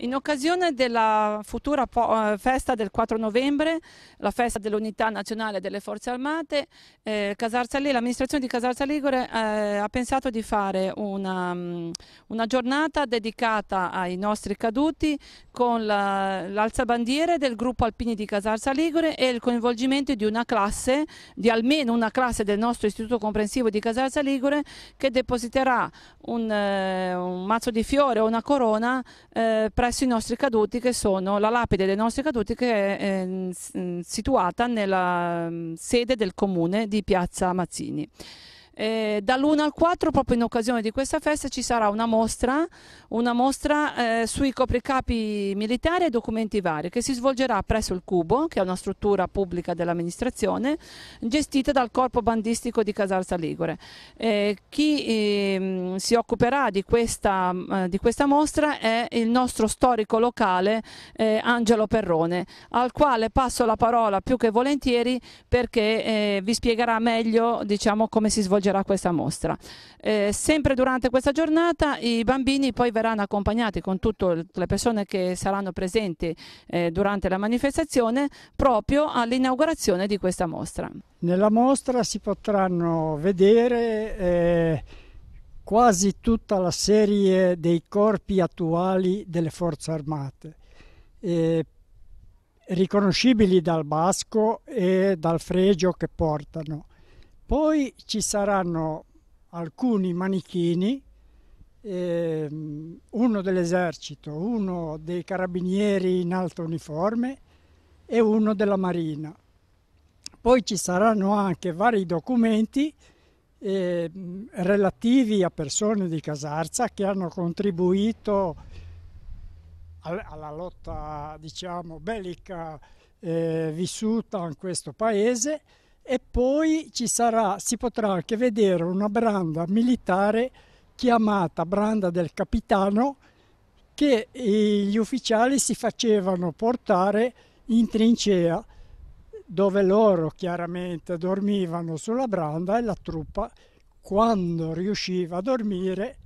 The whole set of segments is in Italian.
In occasione della futura eh, festa del 4 novembre, la festa dell'unità nazionale delle forze armate, eh, l'amministrazione di Casarza Ligure eh, ha pensato di fare una, mm, una, giornata dedicata ai nostri caduti con l'alzabandiere la, del gruppo Alpini di Casarza Ligure e il coinvolgimento di una classe, di almeno una classe del nostro istituto comprensivo di Casarza Ligure che depositerà un, eh, un mazzo di fiore o una corona eh, presso presso i nostri caduti che sono la lapide dei nostri caduti che è eh, situata nella mm, sede del comune di Piazza Mazzini. Eh, dall'1 al 4, proprio in occasione di questa festa, ci sarà una mostra, una mostra eh, sui copricapi militari e documenti vari che si svolgerà presso il Cubo, che è una struttura pubblica dell'amministrazione, gestita dal corpo bandistico di Casalsa Ligure. Eh, chi ehm, si occuperà di questa, eh, di questa, mostra è il nostro storico locale eh, Angelo Perrone, al quale passo la parola più che volentieri perché eh, vi spiegherà meglio diciamo, come si svolgerà svolgerà questa mostra. Eh, sempre durante questa giornata i bambini poi verranno accompagnati con tutte le persone che saranno presenti eh, durante la manifestazione proprio all'inaugurazione di questa mostra. Nella mostra si potranno vedere eh, quasi tutta la serie dei corpi attuali delle forze armate eh, riconoscibili dal basco e dal fregio che portano. Poi ci saranno alcuni manichini, eh, uno dell'esercito, uno dei carabinieri in alto uniforme e uno della marina. Poi ci saranno anche vari documenti eh, relativi a persone di Casarza che hanno contribuito alla lotta, diciamo, bellica eh, vissuta in questo paese e poi ci sarà, si potrà anche vedere una branda militare chiamata branda del capitano che gli ufficiali si facevano portare in trincea dove loro chiaramente dormivano sulla branda e la truppa quando riusciva a dormire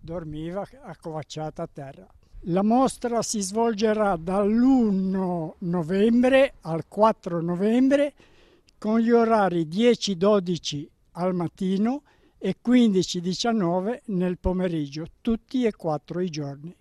dormiva accovacciata a terra. La mostra si svolgerà dall'1 novembre al 4 novembre con gli orari 10-12 al mattino e 15-19 nel pomeriggio, tutti e quattro i giorni.